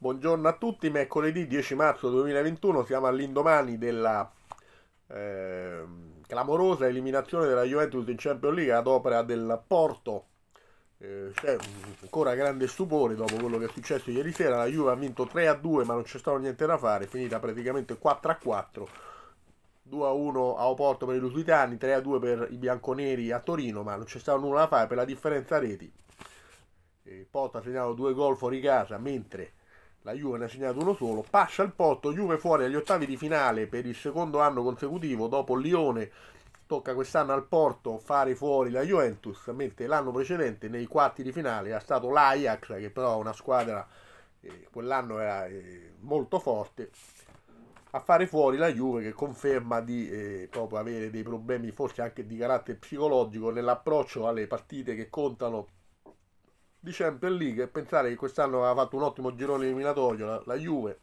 Buongiorno a tutti, mercoledì 10 marzo 2021, siamo all'indomani della eh, clamorosa eliminazione della Juventus in Champions League ad opera del Porto. Eh, c'è ancora grande stupore dopo quello che è successo ieri sera, la Juve ha vinto 3 a 2 ma non c'è stato niente da fare, è finita praticamente 4 a 4. 2 a 1 a Oporto per i Lusitani, 3 a 2 per i Bianconeri a Torino, ma non c'è stato nulla da fare per la differenza reti. Eh, Porto ha segnato due gol fuori casa, mentre la Juve ne ha segnato uno solo, passa il potto, Juve fuori agli ottavi di finale per il secondo anno consecutivo dopo Lione, tocca quest'anno al Porto fare fuori la Juventus, mentre l'anno precedente nei quarti di finale è stato l'Ajax che però è una squadra eh, quell'anno era eh, molto forte a fare fuori la Juve che conferma di eh, proprio avere dei problemi forse anche di carattere psicologico nell'approccio alle partite che contano di Champions League e pensare che quest'anno aveva fatto un ottimo girone eliminatorio la, la Juve.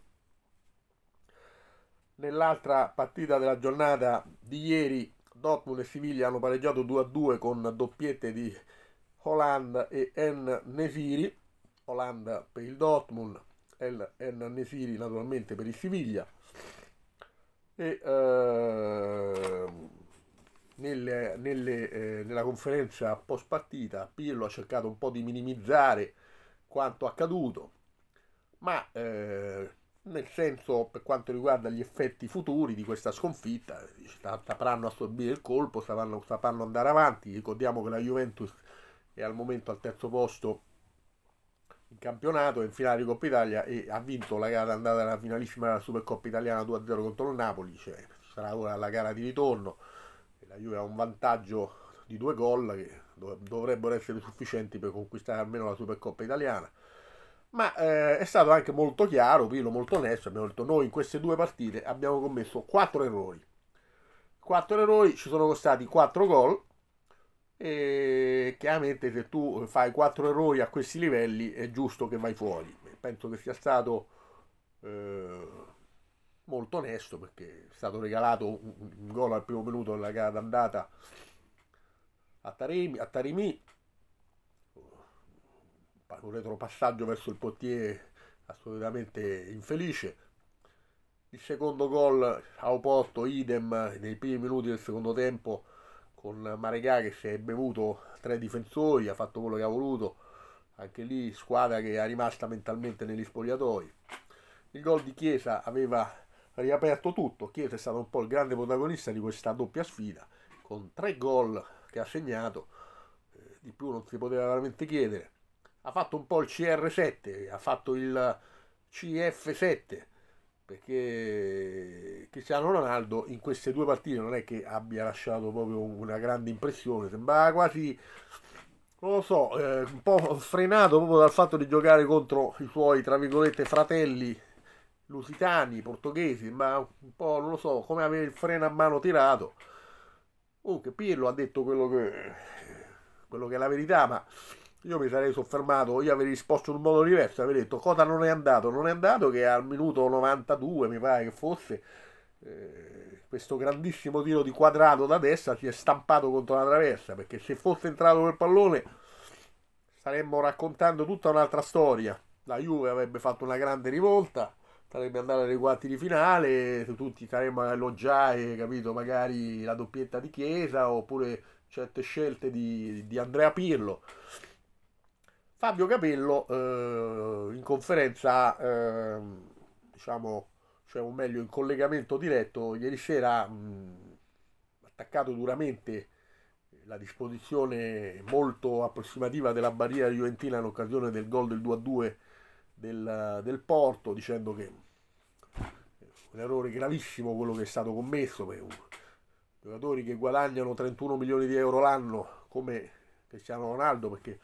Nell'altra partita della giornata di ieri Dortmund e Siviglia hanno pareggiato 2-2 con doppiette di Holland e En Nesiri. Holland per il Dortmund, En Nesiri naturalmente per il Siviglia. E, eh, nelle, nelle, eh, nella conferenza post partita Pirlo ha cercato un po' di minimizzare quanto accaduto, ma eh, nel senso per quanto riguarda gli effetti futuri di questa sconfitta, sapranno assorbire il colpo, sapranno, sapranno andare avanti, ricordiamo che la Juventus è al momento al terzo posto in campionato, è in finale di Coppa Italia e ha vinto la gara andata alla finalissima della Supercoppa italiana 2-0 contro il Napoli, cioè, sarà ora la gara di ritorno la Juve ha un vantaggio di due gol che dovrebbero essere sufficienti per conquistare almeno la Supercoppa italiana. Ma eh, è stato anche molto chiaro, Pirlo molto onesto, abbiamo detto noi in queste due partite abbiamo commesso quattro errori. Quattro errori, ci sono costati quattro gol e chiaramente se tu fai quattro errori a questi livelli è giusto che vai fuori. Penso che sia stato... Eh, molto onesto perché è stato regalato un, gol al primo minuto della gara d'andata a Taremi, a Taremi un retropassaggio verso il portiere assolutamente infelice il secondo gol a Oporto idem nei primi minuti del secondo tempo con Maregà che si è bevuto tre difensori ha fatto quello che ha voluto anche lì squadra che è rimasta mentalmente negli spogliatoi il gol di Chiesa aveva riaperto tutto. Chiesa è stato un po' il grande protagonista di questa doppia sfida, con tre gol che ha segnato, eh, di più non si poteva veramente chiedere. Ha fatto un po' il CR7, ha fatto il CF7, perché Cristiano Ronaldo in queste due partite non è che abbia lasciato proprio una grande impressione, sembrava quasi, non lo so, eh, un po' frenato proprio dal fatto di giocare contro i suoi, tra virgolette, fratelli lusitani, portoghesi, ma un po' non lo so, come avere il freno a mano tirato. Comunque Pirlo ha detto quello che, quello che è la verità, ma io mi sarei soffermato, io avrei risposto in un modo diverso, avrei detto cosa non è andato, non è andato che al minuto 92 mi pare che fosse eh, questo grandissimo tiro di quadrato da destra si è stampato contro la traversa perché se fosse entrato quel pallone staremmo raccontando tutta un'altra storia la Juve avrebbe fatto una grande rivolta sarebbe andare nei quarti di finale, tutti saremmo a elogiare, capito, magari la doppietta di Chiesa oppure certe scelte di, di Andrea Pirlo. Fabio Capello eh, in conferenza, eh, diciamo, cioè, o meglio in collegamento diretto, ieri sera ha attaccato duramente la disposizione molto approssimativa della barriera juventina in occasione del gol del 2-2 del, del Porto, dicendo che un errore gravissimo quello che è stato commesso per giocatori che guadagnano 31 milioni di euro l'anno come Cristiano Ronaldo perché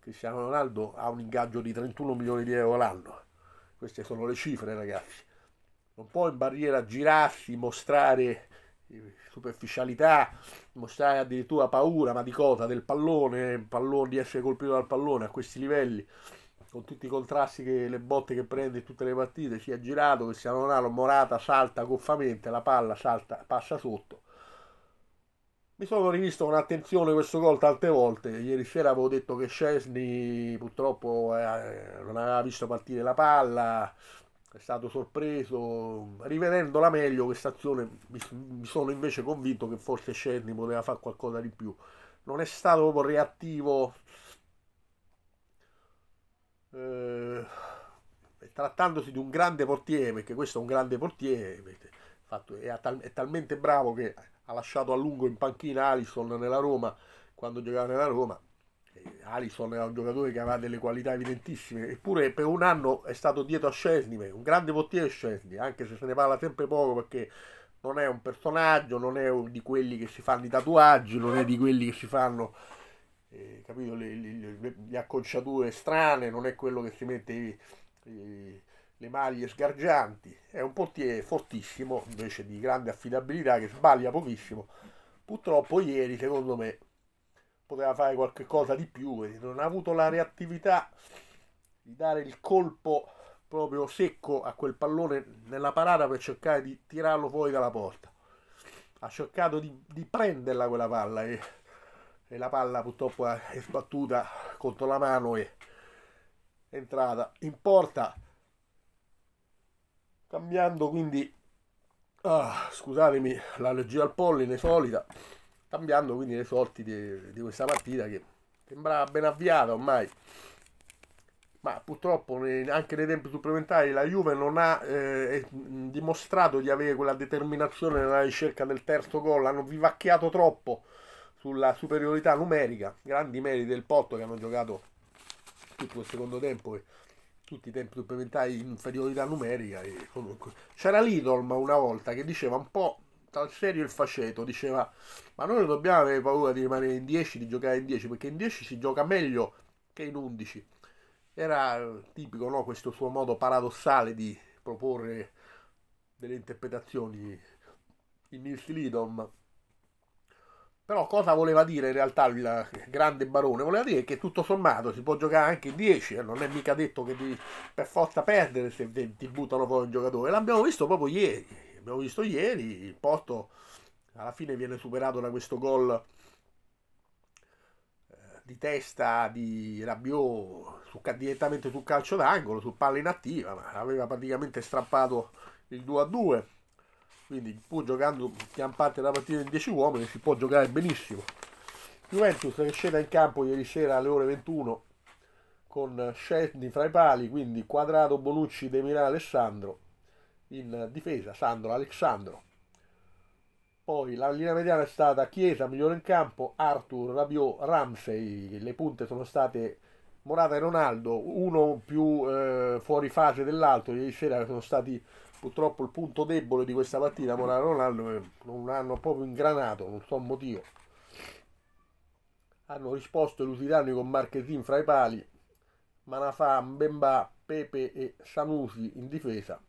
Cristiano Ronaldo ha un ingaggio di 31 milioni di euro l'anno queste sono le cifre ragazzi non può in barriera girarsi mostrare eh, superficialità mostrare addirittura paura ma di cosa del pallone pallone di essere colpito dal pallone a questi livelli con tutti i contrasti che le botte che prende in tutte le partite, si è girato, Cristiano Ronaldo, Morata salta goffamente, la palla salta, passa sotto. Mi sono rivisto con attenzione questo gol tante volte, ieri sera avevo detto che Scesni purtroppo eh, non aveva visto partire la palla, è stato sorpreso, rivedendola meglio questa azione mi, mi sono invece convinto che forse Scesni poteva fare qualcosa di più. Non è stato proprio reattivo eh, trattandosi di un grande portiere, perché questo è un grande portiere, è, tal è, talmente bravo che ha lasciato a lungo in panchina Alisson nella Roma, quando giocava nella Roma, Alisson era un giocatore che aveva delle qualità evidentissime, eppure per un anno è stato dietro a Scesni, un grande portiere Scesni, anche se se ne parla sempre poco perché non è un personaggio, non è di quelli che si fanno i tatuaggi, non è di quelli che si fanno eh, capito, le, le, le, acconciature strane, non è quello che si mette i, i, le maglie sgargianti, è un portiere fortissimo, invece di grande affidabilità, che sbaglia pochissimo. Purtroppo ieri, secondo me, poteva fare qualche cosa di più, non ha avuto la reattività di dare il colpo proprio secco a quel pallone nella parata per cercare di tirarlo fuori dalla porta. Ha cercato di, di prenderla quella palla e e la palla purtroppo è sbattuta contro la mano e è entrata in porta cambiando quindi ah, scusatemi l'allergia al polline solita cambiando quindi le sorti di, di questa partita che sembrava ben avviata ormai ma purtroppo anche nei tempi supplementari la Juve non ha eh, dimostrato di avere quella determinazione nella ricerca del terzo gol, hanno vivacchiato troppo sulla superiorità numerica, grandi meriti del Porto che hanno giocato tutto il secondo tempo e tutti i tempi supplementari in inferiorità numerica. E comunque. C'era Lidolm una volta che diceva un po' tal serio il faceto, diceva ma noi non dobbiamo avere paura di rimanere in 10, di giocare in 10, perché in 10 si gioca meglio che in 11. Era tipico no, questo suo modo paradossale di proporre delle interpretazioni in Nils Lidom però cosa voleva dire in realtà il grande barone? Voleva dire che tutto sommato si può giocare anche in 10, eh, non è mica detto che ti, per forza perdere se ti buttano fuori un giocatore. L'abbiamo visto proprio ieri, abbiamo visto ieri, il Porto alla fine viene superato da questo gol eh, di testa di Rabiot su, direttamente sul calcio d'angolo, su palla inattiva, ma aveva praticamente strappato il 2 a 2 quindi pur giocando gran parte della partita in 10 uomini si può giocare benissimo. Juventus che scena in campo ieri sera alle ore 21 con Scendi fra i pali, quindi Quadrato, Bonucci, De Milano, Alessandro in difesa, Sandro, Alessandro. Poi la linea mediana è stata Chiesa, migliore in campo, Arthur, Rabiot, Ramsey, le punte sono state Morata e Ronaldo, uno più eh, fuori fase dell'altro, ieri sera sono stati purtroppo il punto debole di questa partita Morano Ronaldo non hanno proprio ingranato, non so il motivo. Hanno risposto i lusitani con Marchesin fra i pali, Manafà, Mbemba, Pepe e Sanusi in difesa.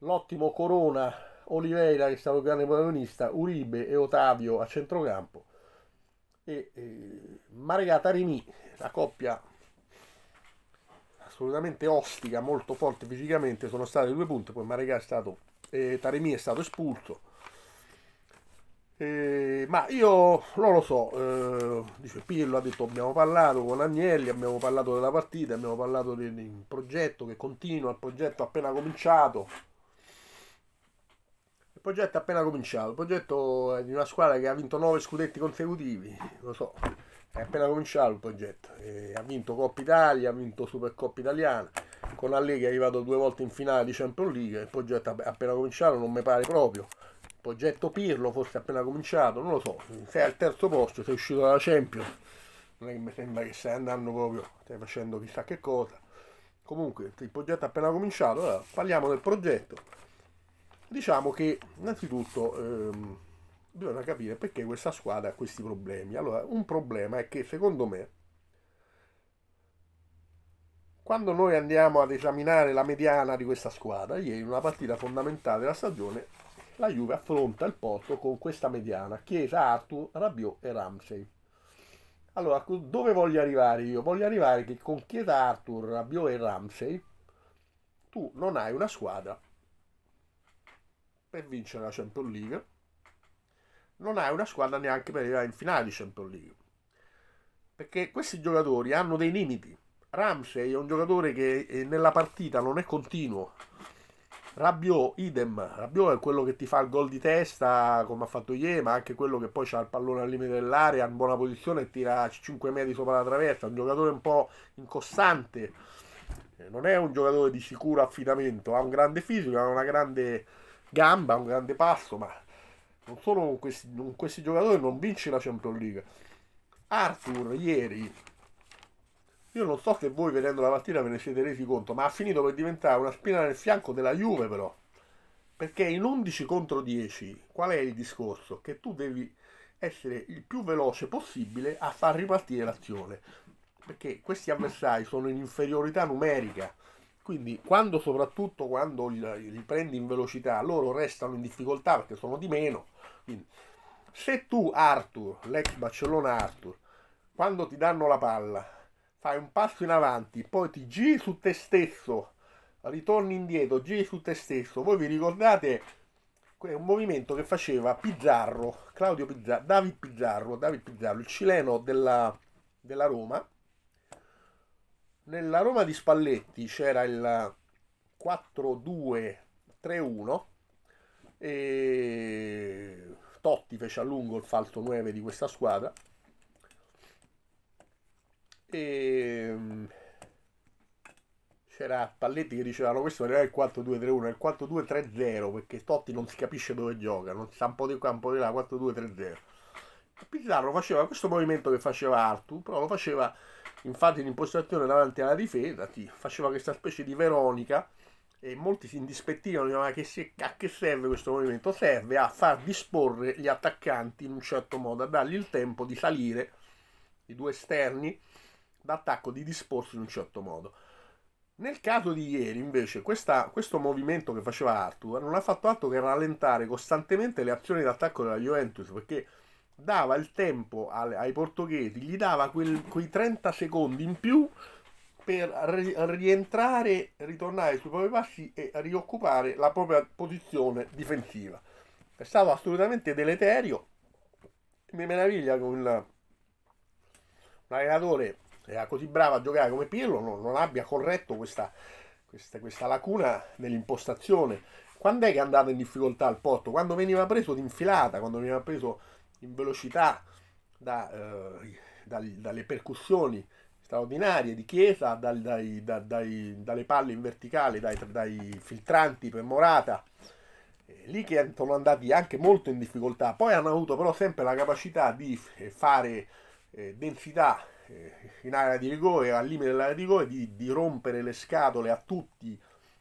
L'ottimo Corona, Oliveira che è stato il grande protagonista, Uribe e Otavio a centrocampo e eh, Maregata Rimi, la coppia assolutamente ostica, molto forte fisicamente, sono state due punte, poi Marega è stato, eh, Taremi è stato espulso. Eh, ma io non lo so, eh, dice Pirlo ha detto abbiamo parlato con Agnelli, abbiamo parlato della partita, abbiamo parlato del, del progetto che continua, il progetto appena cominciato. Il progetto è appena cominciato, il progetto è di una squadra che ha vinto 9 scudetti consecutivi, lo so, è appena cominciato il progetto, e ha vinto Coppa Italia, ha vinto Supercoppa Italiana, con Allegri è arrivato due volte in finale di Champions League, il progetto è appena cominciato, non mi pare proprio, il progetto Pirlo forse è appena cominciato, non lo so, sei al terzo posto, sei uscito dalla Champions, non è che mi sembra che stai andando proprio, stai facendo chissà che cosa, comunque il progetto è appena cominciato, allora, parliamo del progetto, diciamo che innanzitutto... Ehm, bisogna capire perché questa squadra ha questi problemi. Allora, un problema è che secondo me, quando noi andiamo ad esaminare la mediana di questa squadra, ieri in una partita fondamentale della stagione, la Juve affronta il Porto con questa mediana, Chiesa, Arthur, Rabiot e Ramsey. Allora, dove voglio arrivare io? Voglio arrivare che con Chiesa, Arthur, Rabiot e Ramsey tu non hai una squadra per vincere la Champions League non hai una squadra neanche per arrivare in finale di Champions League. Perché questi giocatori hanno dei limiti. Ramsey è un giocatore che eh, nella partita non è continuo. Rabiot, idem. Rabiot è quello che ti fa il gol di testa, come ha fatto ieri, ma anche quello che poi ha il pallone al limite dell'area, in buona posizione e tira 5 metri sopra la traversa. È un giocatore un po' incostante. Eh, non è un giocatore di sicuro affidamento. Ha un grande fisico, ha una grande gamba, un grande passo, ma non solo con questi, con questi giocatori non vinci la Champions League. Arthur ieri io non so se voi vedendo la partita ve ne siete resi conto, ma ha finito per diventare una spina nel fianco della Juve però. Perché in 11 contro 10, qual è il discorso? Che tu devi essere il più veloce possibile a far ripartire l'azione. Perché questi avversari sono in inferiorità numerica. Quindi, quando, soprattutto quando li prendi in velocità, loro restano in difficoltà perché sono di meno. Quindi, se tu, Arthur, l'ex Barcellona Arthur, quando ti danno la palla, fai un passo in avanti, poi ti giri su te stesso, ritorni indietro, giri su te stesso. Voi vi ricordate un movimento che faceva Pizzarro, Claudio Pizzarro, David Pizzarro, David Pizzarro il cileno della, della Roma, nella Roma di Spalletti c'era il 4-2-3-1 e Totti fece a lungo il falso 9 di questa squadra e mm, c'era Spalletti che dicevano questo non è il 4-2-3-1 è il 4-2-3-0 perché Totti non si capisce dove gioca non sa un po' di qua un po' di là 4-2-3-0 Pizzarro faceva questo movimento che faceva Artu però lo faceva Infatti l'impostazione davanti alla difesa ti faceva questa specie di Veronica e molti si indispettivano ma che si, a che serve questo movimento? Serve a far disporre gli attaccanti in un certo modo, a dargli il tempo di salire, i due esterni d'attacco, di disporsi in un certo modo. Nel caso di ieri invece questa, questo movimento che faceva Arthur non ha fatto altro che rallentare costantemente le azioni d'attacco della Juventus perché dava il tempo alle, ai portoghesi, gli dava quel, quei 30 secondi in più per rientrare, ritornare sui propri passi e rioccupare la propria posizione difensiva. È stato assolutamente deleterio. Mi meraviglia che un, allenatore che era così bravo a giocare come Pirlo non, non abbia corretto questa, questa, questa lacuna nell'impostazione. Quando è che è andato in difficoltà al Porto? Quando veniva preso d'infilata, quando veniva preso in velocità da, eh, dal, dalle percussioni straordinarie di Chiesa, dal, dai, da, dai, dalle palle in verticale, dai, dai filtranti per Morata, lì che sono andati anche molto in difficoltà, poi hanno avuto però sempre la capacità di eh, fare eh, densità eh, in area di rigore, al limite dell'area di rigore, di, di rompere le scatole a tutti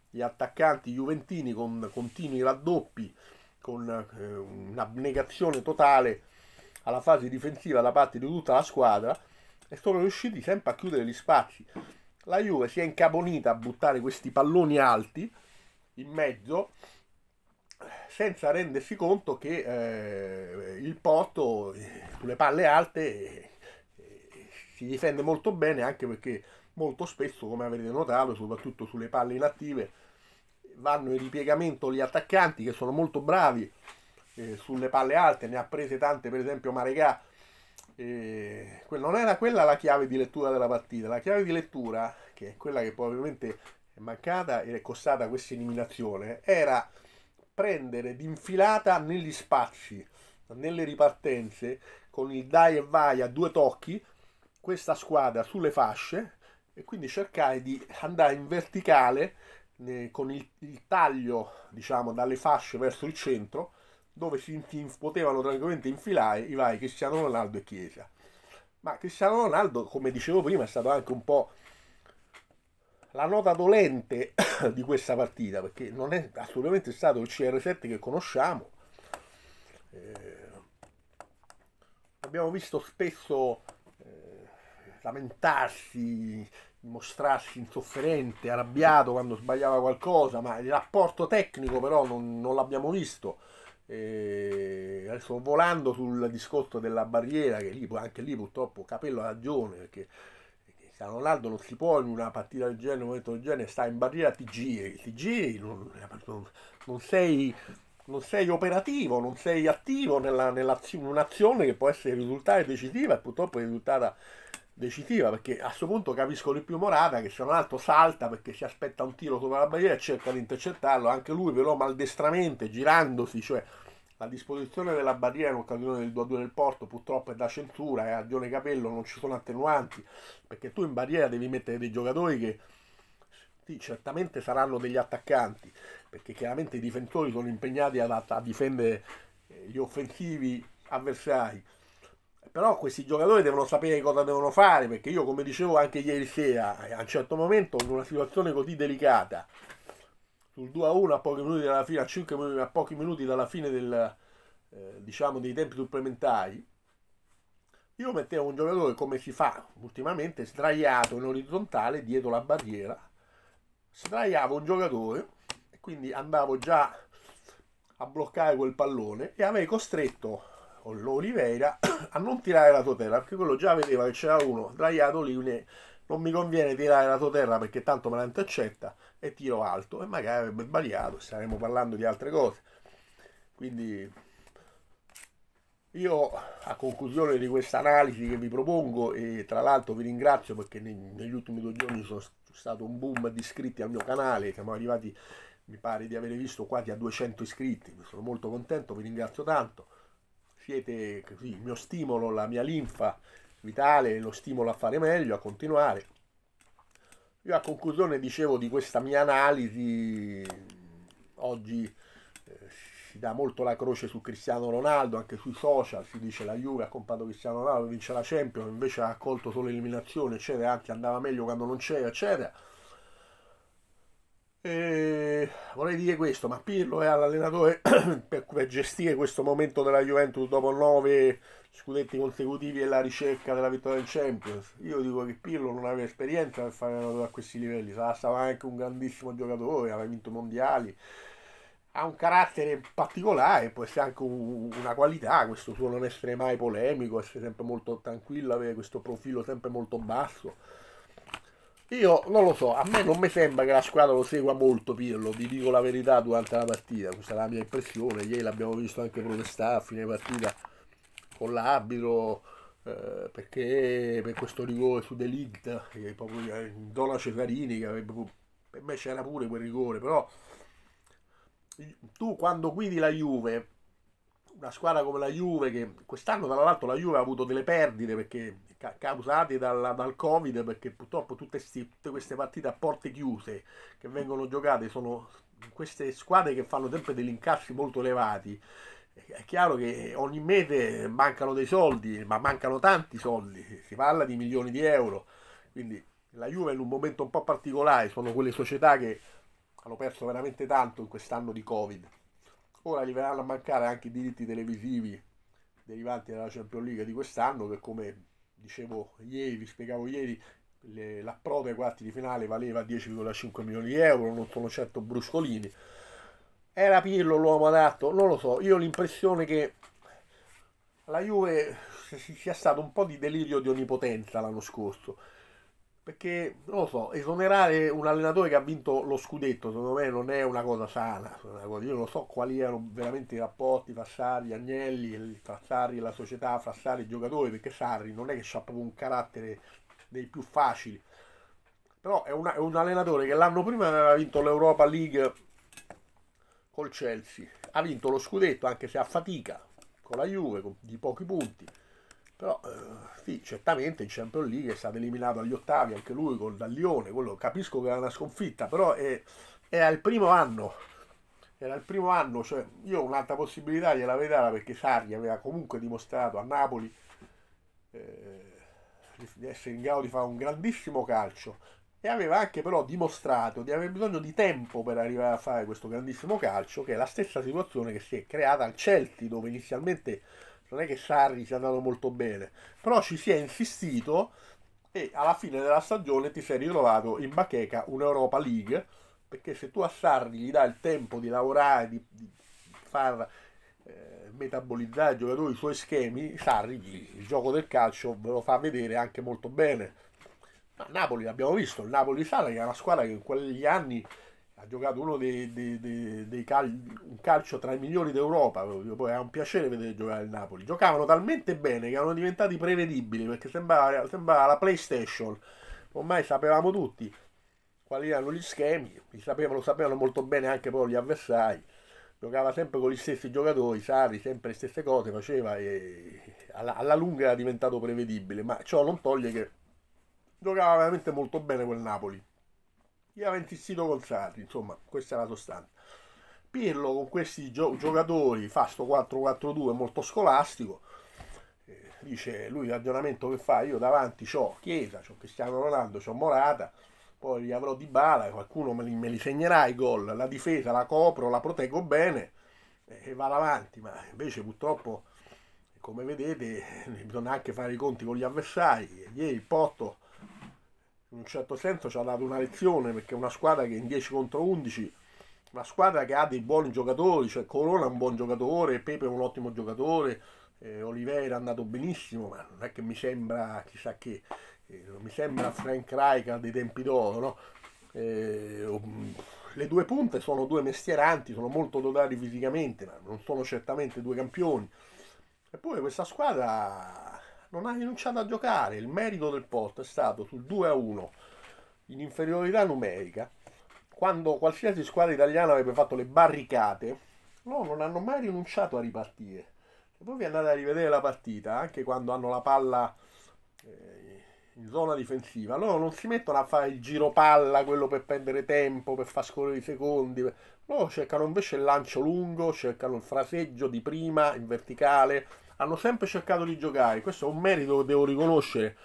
gli attaccanti juventini con continui raddoppi con eh, un'abnegazione totale alla fase difensiva da parte di tutta la squadra e sono riusciti sempre a chiudere gli spazi. La Juve si è incabonita a buttare questi palloni alti in mezzo senza rendersi conto che eh, il Porto eh, sulle palle alte eh, si difende molto bene anche perché molto spesso come avrete notato soprattutto sulle palle inattive vanno in ripiegamento gli attaccanti che sono molto bravi eh, sulle palle alte, ne ha prese tante per esempio Maregà. Eh, non era quella la chiave di lettura della partita, la chiave di lettura, che è quella che probabilmente è mancata ed è costata questa eliminazione, era prendere d'infilata negli spazi, nelle ripartenze, con il dai e vai a due tocchi, questa squadra sulle fasce e quindi cercare di andare in verticale con il, il, taglio diciamo dalle fasce verso il centro dove si, si potevano tranquillamente infilare i vari Cristiano Ronaldo e Chiesa ma Cristiano Ronaldo come dicevo prima è stato anche un po' la nota dolente di questa partita perché non è assolutamente stato il CR7 che conosciamo eh, abbiamo visto spesso eh, lamentarsi mostrarsi insofferente, arrabbiato quando sbagliava qualcosa, ma il rapporto tecnico però non, non l'abbiamo visto. E adesso volando sul discorso della barriera, che lì, anche lì purtroppo capello ha ragione, perché Cristiano Ronaldo non si può in una partita del genere, in un momento del genere, stare in barriera, ti giri, ti non, non sei non sei operativo, non sei attivo nella, nell'azione, un'azione che può essere risultata decisiva e purtroppo è risultata decisiva perché a questo punto capisco di più Morata che se non altro salta perché si aspetta un tiro sopra la barriera e cerca di intercettarlo anche lui però maldestramente girandosi cioè la disposizione della barriera in occasione del 2-2 del Porto purtroppo è da censura e eh, a Gione Capello non ci sono attenuanti perché tu in barriera devi mettere dei giocatori che sì, certamente saranno degli attaccanti perché chiaramente i difensori sono impegnati a, a difendere eh, gli offensivi avversari però questi giocatori devono sapere cosa devono fare, perché io come dicevo anche ieri sera, eh, a un certo momento in una situazione così delicata, sul 2-1 a a, a pochi minuti dalla fine, a 5 minuti, a pochi minuti dalla fine del, eh, diciamo, dei tempi supplementari, io mettevo un giocatore come si fa ultimamente, sdraiato in orizzontale dietro la barriera, sdraiavo un giocatore e quindi andavo già a bloccare quel pallone e avrei costretto con l'Oliveira a non tirare la tutela perché quello già vedeva che c'era uno sdraiato lì non mi conviene tirare la tutela perché tanto me la intercetta e tiro alto e magari avrebbe sbagliato staremmo parlando di altre cose quindi io a conclusione di questa analisi che vi propongo e tra l'altro vi ringrazio perché negli ultimi due giorni sono stato un boom di iscritti al mio canale siamo arrivati mi pare di avere visto quasi a 200 iscritti, sono molto contento, vi ringrazio tanto siete così, il mio stimolo, la mia linfa vitale, lo stimolo a fare meglio, a continuare. Io a conclusione dicevo di questa mia analisi, oggi eh, si dà molto la croce su Cristiano Ronaldo, anche sui social si dice la Juve ha comprato Cristiano Ronaldo, vince la Champions, invece ha accolto solo l'eliminazione, eccetera, anche andava meglio quando non c'era, eccetera. Eh, vorrei dire questo, ma Pirlo è all'allenatore per, per, gestire questo momento della Juventus dopo nove scudetti consecutivi e la ricerca della vittoria in Champions. Io dico che Pirlo non aveva esperienza per fare allenatore a questi livelli, sarà stato anche un grandissimo giocatore, aveva vinto mondiali, ha un carattere particolare, può essere anche un, una qualità, questo suo non essere mai polemico, essere sempre molto tranquillo, avere questo profilo sempre molto basso io non lo so, a me non mi sembra che la squadra lo segua molto Pirlo, vi dico la verità durante la partita, questa è la mia impressione, ieri l'abbiamo visto anche protestare a fine partita con l'abito eh, perché per questo rigore su Delict, che proprio eh, in zona Cesarini, che avrebbe, per me c'era pure quel rigore, però tu quando guidi la Juve una squadra come la Juve, che quest'anno tra l'altro la Juve ha avuto delle perdite perché, causate dal, dal, Covid, perché purtroppo tutte, sti, tutte, queste partite a porte chiuse che vengono giocate sono queste squadre che fanno sempre degli incassi molto elevati. È chiaro che ogni mese mancano dei soldi, ma mancano tanti soldi, si parla di milioni di euro. Quindi la Juve è in un momento un po' particolare, sono quelle società che hanno perso veramente tanto in quest'anno di Covid Ora gli verranno a mancare anche i diritti televisivi derivanti dalla Champions League di quest'anno, che come dicevo ieri, vi spiegavo ieri, l'approdo ai quarti di finale valeva 10,5 milioni di euro, non sono certo bruscolini. Era Pirlo l'uomo adatto? Non lo so, io ho l'impressione che la Juve sia stato un po' di delirio di onnipotenza l'anno scorso perché, non lo so, esonerare un allenatore che ha vinto lo scudetto, secondo me non è una cosa sana. Una cosa, io non so quali erano veramente i rapporti tra Sarri, Agnelli, tra Sarri e la società, fra Sarri e i giocatori, perché Sarri non è che ha proprio un carattere dei più facili. Però è, una, è un allenatore che l'anno prima aveva vinto l'Europa League col Chelsea, ha vinto lo scudetto anche se a fatica, con la Juve, con, di pochi punti però eh, sì, certamente in Champions League è stato eliminato agli ottavi anche lui con Daglione, quello capisco che era una sconfitta, però è, era il primo anno, era il primo anno, cioè io un'altra possibilità gliela vedava perché Sarri aveva comunque dimostrato a Napoli eh, di essere in grado di fare un grandissimo calcio e aveva anche però dimostrato di aver bisogno di tempo per arrivare a fare questo grandissimo calcio, che è la stessa situazione che si è creata al Celti dove inizialmente non è che Sarri sia andato molto bene, però ci si è insistito e alla fine della stagione ti sei ritrovato in bacheca un'Europa League, perché se tu a Sarri gli dai il tempo di lavorare, di, di far eh, metabolizzare ai giocatori i suoi schemi, Sarri il gioco del calcio ve lo fa vedere anche molto bene. Ma Napoli l'abbiamo visto, il Napoli Sarri è una squadra che in quegli anni ha giocato uno dei, dei, dei, dei cal un calcio tra i migliori d'Europa. Poi è un piacere vedere giocare il Napoli. Giocavano talmente bene che erano diventati prevedibili perché sembrava, sembrava la PlayStation. Ormai sapevamo tutti quali erano gli schemi, li sapevano, sapevano molto bene anche poi gli avversari. Giocava sempre con gli stessi giocatori, Sari, sempre le stesse cose faceva e alla, alla lunga era diventato prevedibile. Ma ciò non toglie che giocava veramente molto bene quel Napoli gli col colzati, insomma, questa è la sostanza. Pirlo con questi gio- giocatori fa sto 4-4-2 molto scolastico, eh, dice lui il ragionamento che fa, io davanti ho Chiesa, ho Cristiano Ronaldo, ho Morata, poi li avrò di bala, qualcuno me li, me li segnerà i gol, la difesa la copro, la proteggo bene eh, e va avanti, ma invece purtroppo come vedete eh, bisogna anche fare i conti con gli avversari, ieri il Porto in un certo senso ci ha dato una lezione perché è una squadra che in 10 contro 11 una squadra che ha dei buoni giocatori cioè Corona è un buon giocatore Pepe è un ottimo giocatore eh, Oliveira è andato benissimo ma non è che mi sembra chissà che eh, non mi sembra Frank Reich dei tempi d'oro no? eh, um, le due punte sono due mestieranti sono molto dotati fisicamente ma non sono certamente due campioni eppure questa squadra non ha rinunciato a giocare. Il merito del Porto è stato sul 2-1 in inferiorità numerica, quando qualsiasi squadra italiana avrebbe fatto le barricate, loro non hanno mai rinunciato a ripartire. Se voi vi andate a rivedere la partita, anche quando hanno la palla eh, in zona difensiva, loro non si mettono a fare il giro palla, quello per prendere tempo, per far scorrere i secondi. Loro cercano invece il lancio lungo, cercano il fraseggio di prima in verticale, hanno sempre cercato di giocare. Questo è un merito che devo riconoscere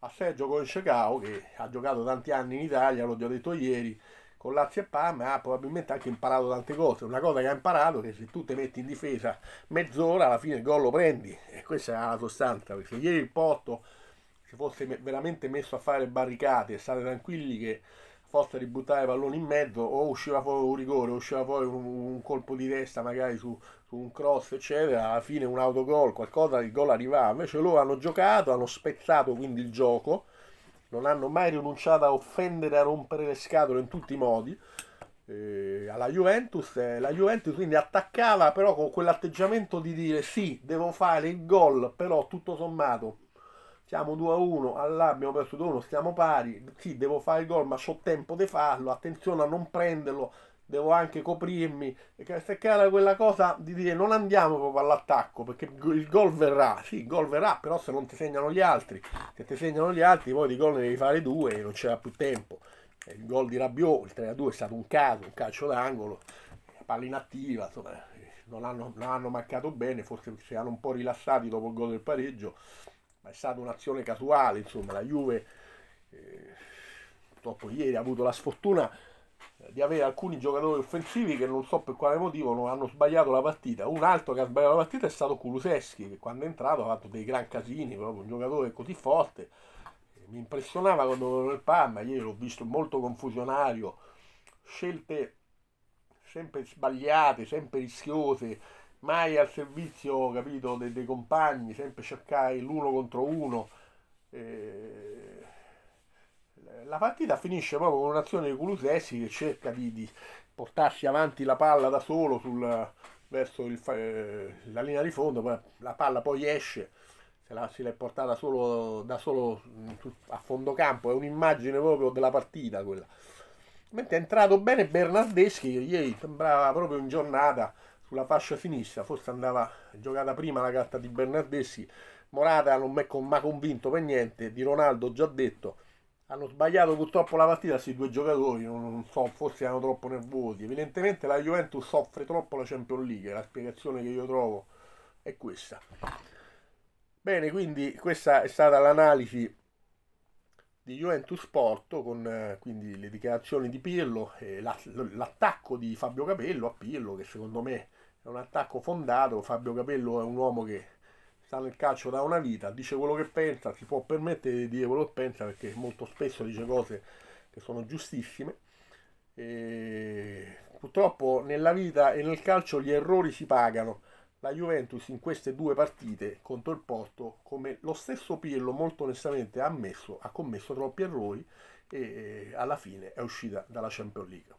a Sergio Concecao che ha giocato tanti anni in Italia, l'ho ho detto ieri, con Lazio e Parma ha probabilmente anche imparato tante cose. Una cosa che ha imparato è che se tu ti metti in difesa mezz'ora alla fine il gol lo prendi e questa è la sostanza perché ieri il Porto si fosse veramente messo a fare barricate e state tranquilli che Foster ributtava i palloni in mezzo, o usciva fuori un rigore, o usciva fuori un, un colpo di testa magari su, su, un cross, eccetera, alla fine un autogol, qualcosa, il gol arrivava. Invece loro hanno giocato, hanno spezzato quindi il gioco, non hanno mai rinunciato a offendere, a rompere le scatole in tutti i modi. Eh, alla Juventus, eh, la Juventus quindi attaccava però con quell'atteggiamento di dire sì, devo fare il gol, però tutto sommato siamo 2-1, a allà abbiamo perso 2-1, a stiamo pari, sì, devo fare il gol, ma ho tempo di farlo, attenzione a non prenderlo, devo anche coprirmi, se era quella cosa di dire non andiamo proprio all'attacco, perché il gol verrà, sì, il gol verrà, però se non ti segnano gli altri, se ti segnano gli altri poi di gol ne devi fare due e non c'era più tempo. Il gol di Rabiot, il 3-2 a è stato un caso, un calcio d'angolo, palla inattiva, insomma, eh, non hanno, non hanno marcato bene, forse si erano un po' rilassati dopo il gol del pareggio, ma è stata un'azione casuale, insomma, la Juve eh, purtroppo ieri ha avuto la sfortuna eh, di avere alcuni giocatori offensivi che non so per quale motivo non hanno sbagliato la partita. Un altro che ha sbagliato la partita è stato Kuluseschi, che quando è entrato ha fatto dei gran casini, proprio un giocatore così forte. Eh, mi impressionava quando il Parma, ieri l'ho visto molto confusionario, scelte sempre sbagliate, sempre rischiose mai al servizio capito, dei, dei compagni, sempre cercare l'uno contro uno. Eh, la partita finisce proprio con un'azione di Culusessi che cerca di, di, portarsi avanti la palla da solo sul, verso il, eh, la linea di fondo, la palla poi esce, se la, se l'è portata solo, da solo mm, a fondo campo, è un'immagine proprio della partita quella. Mentre è entrato bene Bernardeschi, che ieri sembrava proprio in giornata, sulla fascia sinistra, forse andava giocata prima la carta di Bernardeschi, Morata non mi ha convinto per niente, di Ronaldo già detto, hanno sbagliato purtroppo la partita questi due giocatori, non so, forse erano troppo nervosi, evidentemente la Juventus soffre troppo la Champions League, la spiegazione che io trovo è questa. Bene, quindi questa è stata l'analisi di Juventus Porto con eh, quindi le dichiarazioni di Pirlo e l'attacco di Fabio Capello a Pirlo che secondo me è un attacco fondato, Fabio Capello è un uomo che sta nel calcio da una vita, dice quello che pensa, si può permettere di dire quello che pensa perché molto spesso dice cose che sono giustissime. E purtroppo nella vita e nel calcio gli errori si pagano. La Juventus in queste due partite contro il Porto, come lo stesso Pirlo molto onestamente ha ammesso, ha commesso troppi errori e alla fine è uscita dalla Champions League.